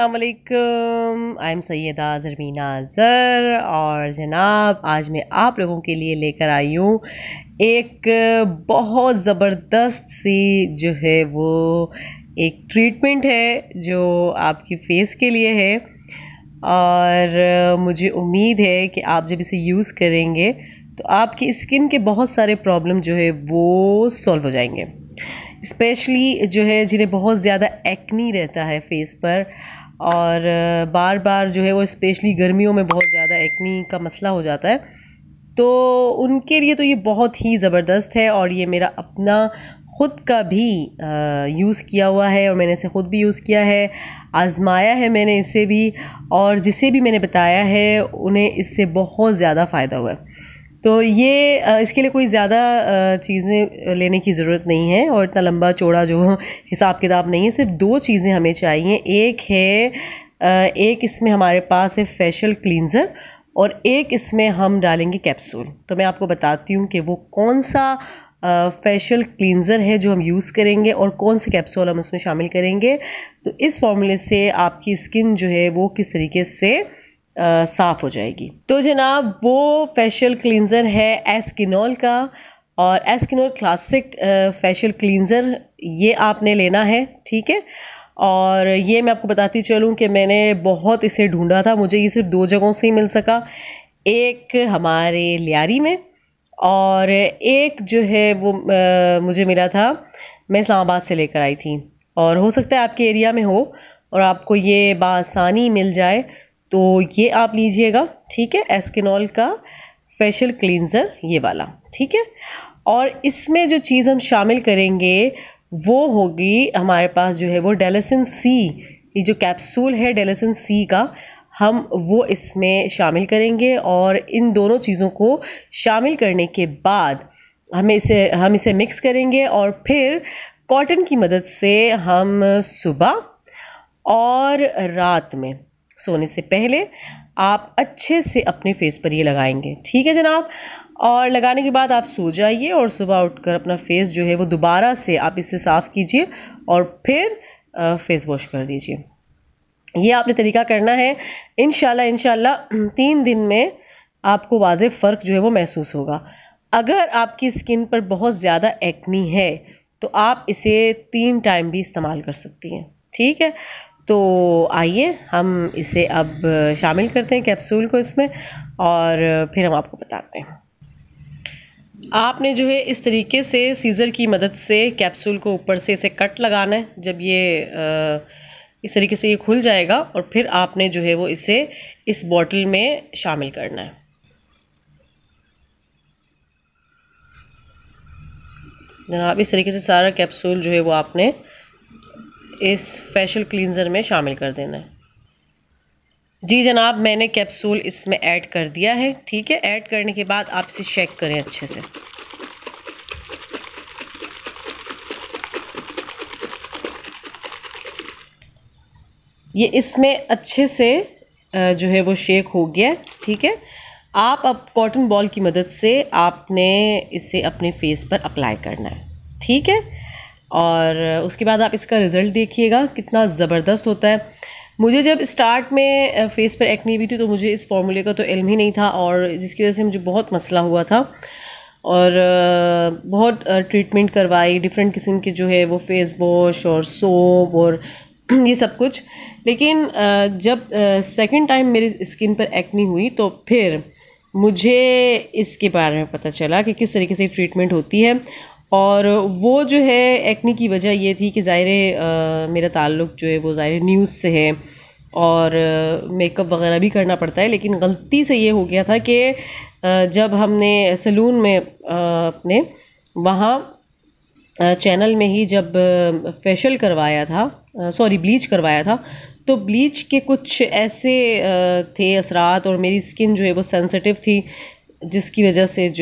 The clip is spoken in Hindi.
असलकम आई एम सैदा जरमीना अज़र और जनाब आज मैं आप लोगों के लिए लेकर आई हूँ एक बहुत ज़बरदस्त सी जो है वो एक ट्रीटमेंट है जो आपकी फेस के लिए है और मुझे उम्मीद है कि आप जब इसे यूज़ करेंगे तो आपकी स्किन के बहुत सारे प्रॉब्लम जो है वो सॉल्व हो जाएंगे स्पेशली जो है जिन्हें बहुत ज़्यादा एक्नी रहता है फेस पर और बार बार जो है वो स्पेशली गर्मियों में बहुत ज़्यादा एक्नी का मसला हो जाता है तो उनके लिए तो ये बहुत ही ज़बरदस्त है और ये मेरा अपना ख़ुद का भी यूज़ किया हुआ है और मैंने इसे ख़ुद भी यूज़ किया है आज़माया है मैंने इसे भी और जिसे भी मैंने बताया है उन्हें इससे बहुत ज़्यादा फ़ायदा हुआ है तो ये इसके लिए कोई ज़्यादा चीज़ें लेने की ज़रूरत नहीं है और इतना लंबा चौड़ा जो हिसाब किताब नहीं है सिर्फ दो चीज़ें हमें चाहिए एक है एक इसमें हमारे पास है फेशियल क्लींज़र और एक इसमें हम डालेंगे कैप्सूल तो मैं आपको बताती हूँ कि वो कौन सा फेशियल क्लींज़र है जो हम यूज़ करेंगे और कौन से कैप्सूल हम उसमें शामिल करेंगे तो इस फॉर्मूले से आपकी स्किन जो है वो किस तरीके से साफ़ हो जाएगी तो जनाब वो फेशियल क्लिनज़र है एस्किनॉल का और एस्किनोल क्लासिक फेशियल क्लिनज़र ये आपने लेना है ठीक है और ये मैं आपको बताती चलूँ कि मैंने बहुत इसे ढूंढा था मुझे ये सिर्फ दो जगहों से ही मिल सका एक हमारे लियारी में और एक जो है वो आ, मुझे मिला था मैं इस्लामाबाद से लेकर आई थी और हो सकता है आपके एरिया में हो और आपको ये बासानी मिल जाए तो ये आप लीजिएगा ठीक है एस्किनॉल का फेशियल क्लींज़र ये वाला ठीक है और इसमें जो चीज़ हम शामिल करेंगे वो होगी हमारे पास जो है वो डेलेसिन सी ये जो कैप्सूल है डेलेसिन सी का हम वो इसमें शामिल करेंगे और इन दोनों चीज़ों को शामिल करने के बाद हमें इसे हम इसे मिक्स करेंगे और फिर कॉटन की मदद से हम सुबह और रात में सोने से पहले आप अच्छे से अपने फेस पर ये लगाएंगे ठीक है जनाब और लगाने के बाद आप सो जाइए और सुबह उठकर अपना फेस जो है वो दोबारा से आप इससे साफ़ कीजिए और फिर फेस वॉश कर दीजिए ये आपने तरीका करना है इन शाला तीन दिन में आपको वाज फ़र्क जो है वो महसूस होगा अगर आपकी स्किन पर बहुत ज़्यादा एक्नी है तो आप इसे तीन टाइम भी इस्तेमाल कर सकती हैं ठीक है तो आइए हम इसे अब शामिल करते हैं कैप्सूल को इसमें और फिर हम आपको बताते हैं आपने जो है इस तरीके से सीज़र की मदद से कैप्सूल को ऊपर से इसे कट लगाना है जब ये इस तरीके से ये खुल जाएगा और फिर आपने जो है वो इसे इस बॉटल में शामिल करना है जनाब इस तरीके से सारा कैप्सूल जो है वो आपने इस फेशियल क्लिनज़र में शामिल कर देना है जी जनाब मैंने कैप्सूल इसमें ऐड कर दिया है ठीक है ऐड करने के बाद आप इसे चेक करें अच्छे से ये इसमें अच्छे से जो है वो शेक हो गया ठीक है आप अब कॉटन बॉल की मदद से आपने इसे अपने फेस पर अप्लाई करना है ठीक है और उसके बाद आप इसका रिज़ल्ट देखिएगा कितना ज़बरदस्त होता है मुझे जब स्टार्ट में फेस पर एक्नी भी थी तो मुझे इस फार्मूले का तो इल्म ही नहीं था और जिसकी वजह से मुझे बहुत मसला हुआ था और बहुत ट्रीटमेंट करवाई डिफरेंट किस्म के जो है वो फेस वॉश और सोप और ये सब कुछ लेकिन जब सेकंड टाइम मेरी स्किन पर एक्नी हुई तो फिर मुझे इसके बारे में पता चला कि किस तरीके से ट्रीटमेंट होती है और वो जो है एक्नी की वजह ये थी कि ज़ाहिर मेरा ताल्लुक़ जो है वो ज़ाहिर न्यूज़ से है और मेकअप वगैरह भी करना पड़ता है लेकिन गलती से ये हो गया था कि जब हमने सलून में अपने वहाँ चैनल में ही जब फेशल करवाया था सॉरी ब्लीच करवाया था तो ब्लीच के कुछ ऐसे थे असरात और मेरी स्किन जो है वो सेंसिटिव थी जिसकी वजह से जो